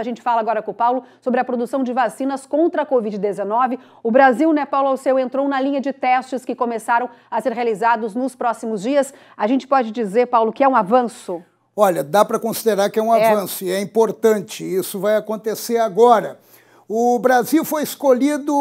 A gente fala agora com o Paulo sobre a produção de vacinas contra a Covid-19. O Brasil, né, Paulo Alceu, entrou na linha de testes que começaram a ser realizados nos próximos dias. A gente pode dizer, Paulo, que é um avanço? Olha, dá para considerar que é um é. avanço e é importante. Isso vai acontecer agora. O Brasil foi escolhido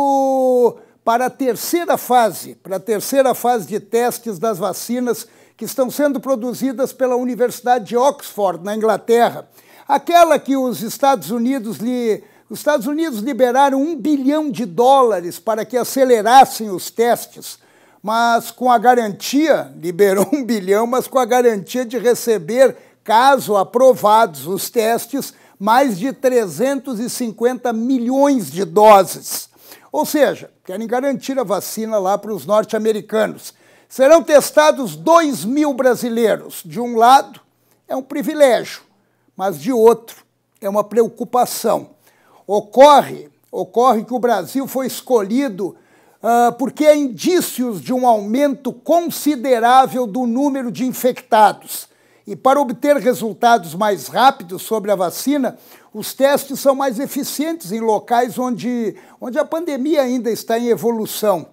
para a terceira fase, para a terceira fase de testes das vacinas que estão sendo produzidas pela Universidade de Oxford, na Inglaterra. Aquela que os Estados Unidos lhe. Os Estados Unidos liberaram um bilhão de dólares para que acelerassem os testes, mas com a garantia, liberou um bilhão, mas com a garantia de receber, caso aprovados os testes, mais de 350 milhões de doses. Ou seja, querem garantir a vacina lá para os norte-americanos. Serão testados 2 mil brasileiros. De um lado, é um privilégio mas de outro. É uma preocupação. Ocorre, ocorre que o Brasil foi escolhido uh, porque há indícios de um aumento considerável do número de infectados. E para obter resultados mais rápidos sobre a vacina, os testes são mais eficientes em locais onde, onde a pandemia ainda está em evolução.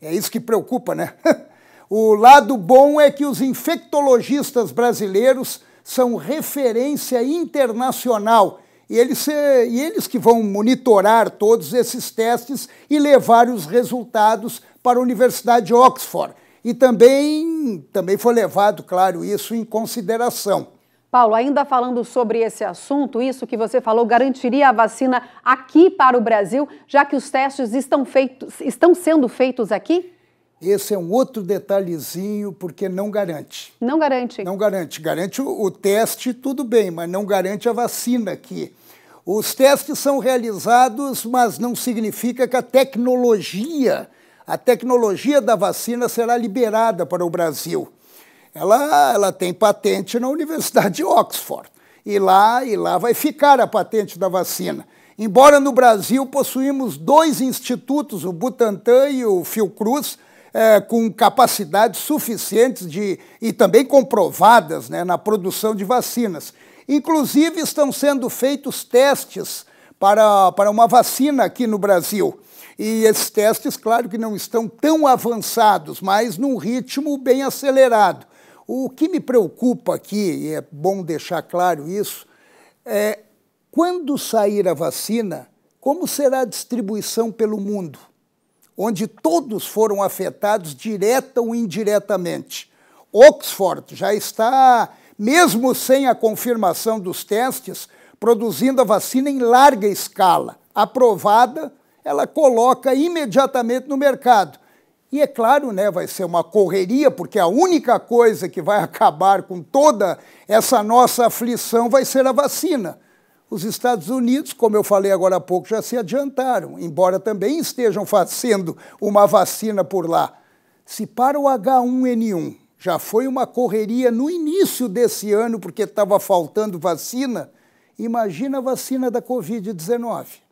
É isso que preocupa, né? o lado bom é que os infectologistas brasileiros são referência internacional. E eles, e eles que vão monitorar todos esses testes e levar os resultados para a Universidade de Oxford. E também, também foi levado, claro, isso em consideração. Paulo, ainda falando sobre esse assunto, isso que você falou garantiria a vacina aqui para o Brasil, já que os testes estão, feitos, estão sendo feitos aqui? Esse é um outro detalhezinho, porque não garante. Não garante? Não garante. Garante o, o teste, tudo bem, mas não garante a vacina aqui. Os testes são realizados, mas não significa que a tecnologia, a tecnologia da vacina será liberada para o Brasil. Ela, ela tem patente na Universidade de Oxford. E lá, e lá vai ficar a patente da vacina. Embora no Brasil possuímos dois institutos, o Butantan e o Fiocruz, é, com capacidades suficientes de, e também comprovadas né, na produção de vacinas. Inclusive, estão sendo feitos testes para, para uma vacina aqui no Brasil. E esses testes, claro que não estão tão avançados, mas num ritmo bem acelerado. O que me preocupa aqui, e é bom deixar claro isso, é quando sair a vacina, como será a distribuição pelo mundo? onde todos foram afetados direta ou indiretamente. Oxford já está, mesmo sem a confirmação dos testes, produzindo a vacina em larga escala. Aprovada, ela coloca imediatamente no mercado. E é claro, né, vai ser uma correria, porque a única coisa que vai acabar com toda essa nossa aflição vai ser a vacina. Os Estados Unidos, como eu falei agora há pouco, já se adiantaram, embora também estejam fazendo uma vacina por lá. Se para o H1N1 já foi uma correria no início desse ano porque estava faltando vacina, imagina a vacina da Covid-19.